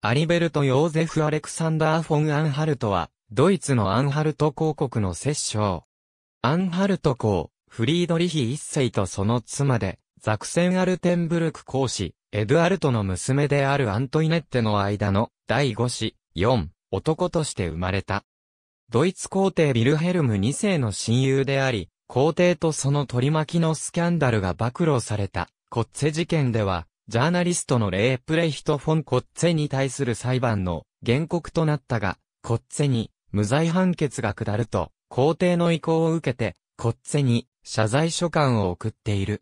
アリベルト・ヨーゼフ・アレクサンダー・フォン・アンハルトは、ドイツのアンハルト公国の摂政。アンハルト公、フリードリヒ一世とその妻で、ザクセン・アルテンブルク公子、エドゥアルトの娘であるアントイネッテの間の第5子、4、男として生まれた。ドイツ皇帝ビルヘルム2世の親友であり、皇帝とその取り巻きのスキャンダルが暴露された、コッツェ事件では、ジャーナリストのレープレヒト・フォン・コッツェに対する裁判の原告となったが、コッツェに無罪判決が下ると、皇帝の意向を受けて、コッツェに謝罪書簡を送っている。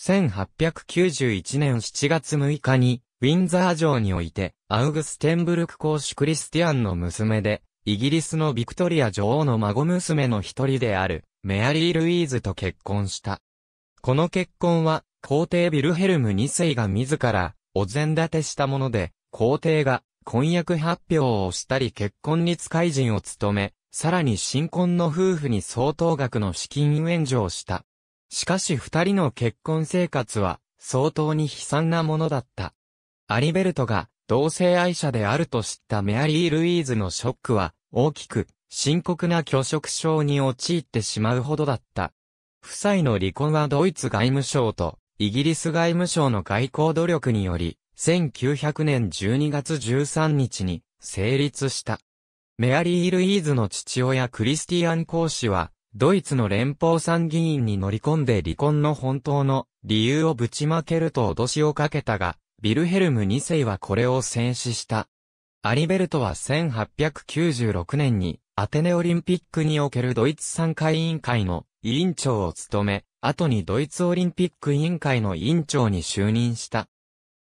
1891年7月6日に、ウィンザー城において、アウグステンブルク公主クリスティアンの娘で、イギリスのビクトリア女王の孫娘の一人である、メアリー・ルイーズと結婚した。この結婚は、皇帝ビルヘルム2世が自ら、お膳立てしたもので、皇帝が婚約発表をしたり結婚に使い人を務め、さらに新婚の夫婦に相当額の資金援助をした。しかし二人の結婚生活は相当に悲惨なものだった。アリベルトが同性愛者であると知ったメアリー・ルイーズのショックは大きく深刻な拒食症に陥ってしまうほどだった。夫妻の離婚はドイツ外務省とイギリス外務省の外交努力により、1900年12月13日に成立した。メアリー・ルイーズの父親クリスティアン・公使は、ドイツの連邦参議院に乗り込んで離婚の本当の理由をぶちまけると脅しをかけたが、ビルヘルム2世はこれを戦死した。アリベルトは1896年にアテネオリンピックにおけるドイツ参加委員会の委員長を務め、後にドイツオリンピック委員会の委員長に就任した。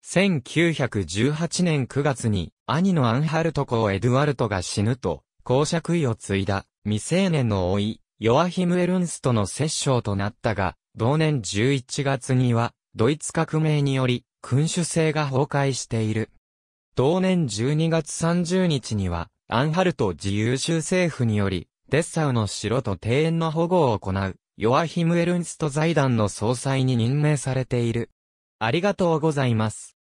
1918年9月に兄のアンハルト公エドゥアルトが死ぬと、公爵位を継いだ未成年の老い、ヨアヒム・エルンスとの摂政となったが、同年11月には、ドイツ革命により、君主制が崩壊している。同年12月30日には、アンハルト自由州政府により、デッサウの城と庭園の保護を行う、ヨアヒム・エルンスト財団の総裁に任命されている。ありがとうございます。